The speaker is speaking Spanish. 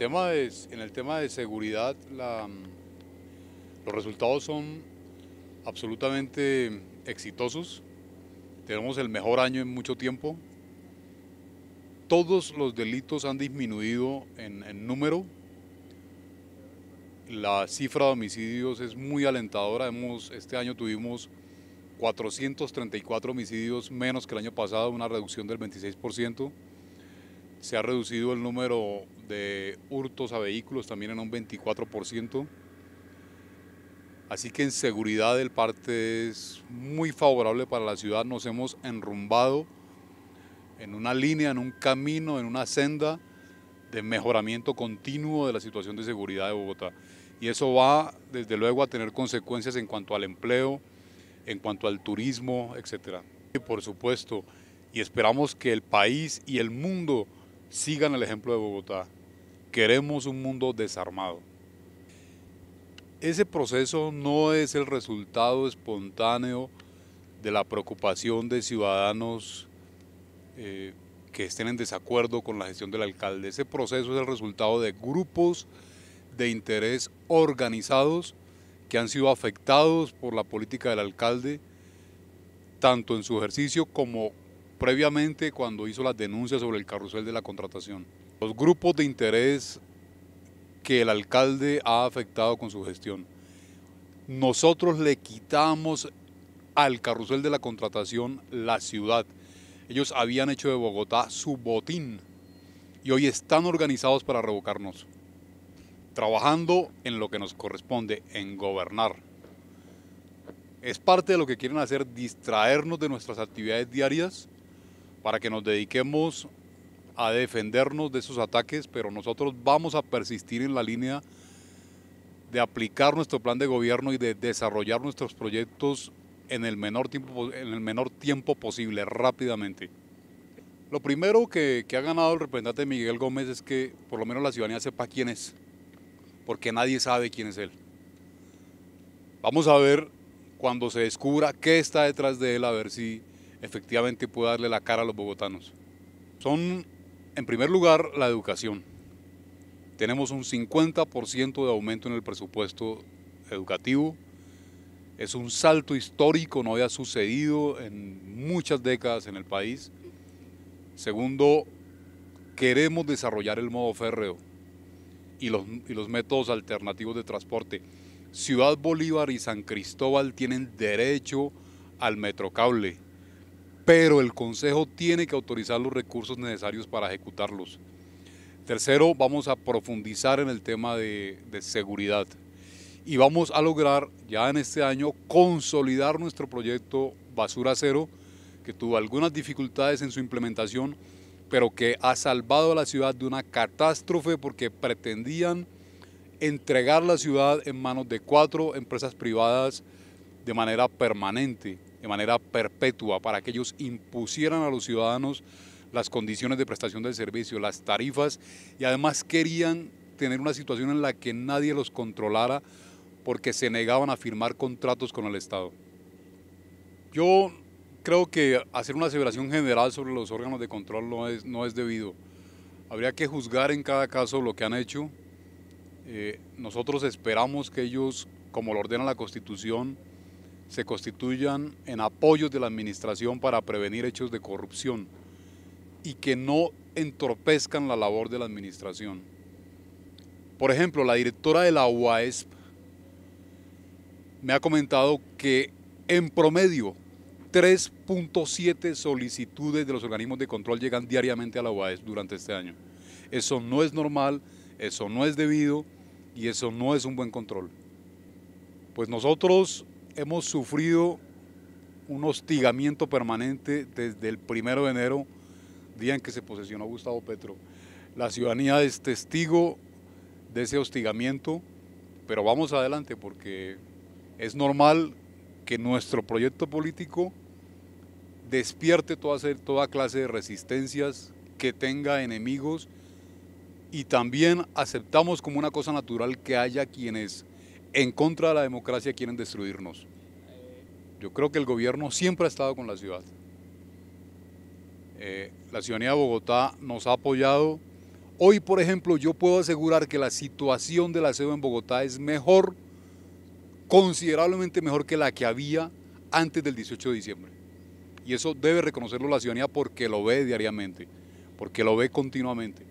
tema en el tema de seguridad, mm, los resultados son absolutamente exitosos. Tenemos el mejor año en mucho tiempo. Todos los delitos han disminuido en, en número. La cifra de homicidios es muy alentadora. Hemos, este año tuvimos 434 homicidios menos que el año pasado, una reducción del 26%. Se ha reducido el número de hurtos a vehículos también en un 24%. Así que en seguridad el parte es muy favorable para la ciudad. Nos hemos enrumbado en una línea, en un camino, en una senda de mejoramiento continuo de la situación de seguridad de Bogotá. Y eso va desde luego a tener consecuencias en cuanto al empleo, en cuanto al turismo, etc. Y por supuesto, y esperamos que el país y el mundo sigan el ejemplo de Bogotá. Queremos un mundo desarmado. Ese proceso no es el resultado espontáneo de la preocupación de ciudadanos eh, que estén en desacuerdo con la gestión del alcalde. Ese proceso es el resultado de grupos de interés organizados que han sido afectados por la política del alcalde, tanto en su ejercicio como previamente cuando hizo las denuncias sobre el carrusel de la contratación los grupos de interés que el alcalde ha afectado con su gestión. Nosotros le quitamos al carrusel de la contratación la ciudad. Ellos habían hecho de Bogotá su botín y hoy están organizados para revocarnos, trabajando en lo que nos corresponde, en gobernar. Es parte de lo que quieren hacer, distraernos de nuestras actividades diarias para que nos dediquemos a defendernos de esos ataques, pero nosotros vamos a persistir en la línea de aplicar nuestro plan de gobierno y de desarrollar nuestros proyectos en el menor tiempo, en el menor tiempo posible, rápidamente. Lo primero que, ha ganado el representante Miguel Gómez es que por lo menos la ciudadanía sepa quién es, porque nadie sabe quién es él. Vamos a ver cuando se descubra qué está detrás de él, a ver si efectivamente puede darle la cara a los bogotanos. Son en primer lugar, la educación. Tenemos un 50% de aumento en el presupuesto educativo. Es un salto histórico, no había sucedido en muchas décadas en el país. Segundo, queremos desarrollar el modo férreo y los, y los métodos alternativos de transporte. Ciudad Bolívar y San Cristóbal tienen derecho al metrocable pero el Consejo tiene que autorizar los recursos necesarios para ejecutarlos. Tercero, vamos a profundizar en el tema de, seguridad y vamos a lograr ya en este año consolidar nuestro proyecto Basura Cero, que tuvo algunas dificultades en su implementación, pero que ha salvado a la ciudad de una catástrofe porque pretendían entregar la ciudad en manos de cuatro empresas privadas de manera permanente de manera perpetua para que ellos impusieran a los ciudadanos las condiciones de prestación del servicio, las tarifas y además querían tener una situación en la que nadie los controlara porque se negaban a firmar contratos con el Estado. Yo creo que hacer una aseveración general sobre los órganos de control no es, no es debido. Habría que juzgar en cada caso lo que han hecho. Eh, nosotros esperamos que ellos, como lo ordena la Constitución, se constituyan en apoyos de la administración para prevenir hechos de corrupción y que no entorpezcan la labor de la administración. Por ejemplo, la directora de la UASP me ha comentado que en promedio 3.7 solicitudes de los organismos de control llegan diariamente a la UASP durante este año. Eso no es normal, eso no es debido y eso no es un buen control. Pues nosotros hemos sufrido un hostigamiento permanente desde el primero de enero, día en que se posesionó Gustavo Petro. La ciudadanía es testigo de ese hostigamiento, pero vamos adelante porque es normal que nuestro proyecto político despierte toda, toda clase de resistencias, que tenga enemigos y también aceptamos como una cosa natural que haya quienes en contra de la democracia quieren destruirnos. Yo creo que el gobierno siempre ha estado con la ciudad. Eh, la ciudadanía de Bogotá nos ha apoyado. Hoy, por ejemplo, yo puedo asegurar que la situación de la ciudad e en Bogotá es mejor, considerablemente mejor que la que había antes del 18 de diciembre. Y eso debe reconocerlo la ciudadanía porque lo ve diariamente, porque lo ve continuamente.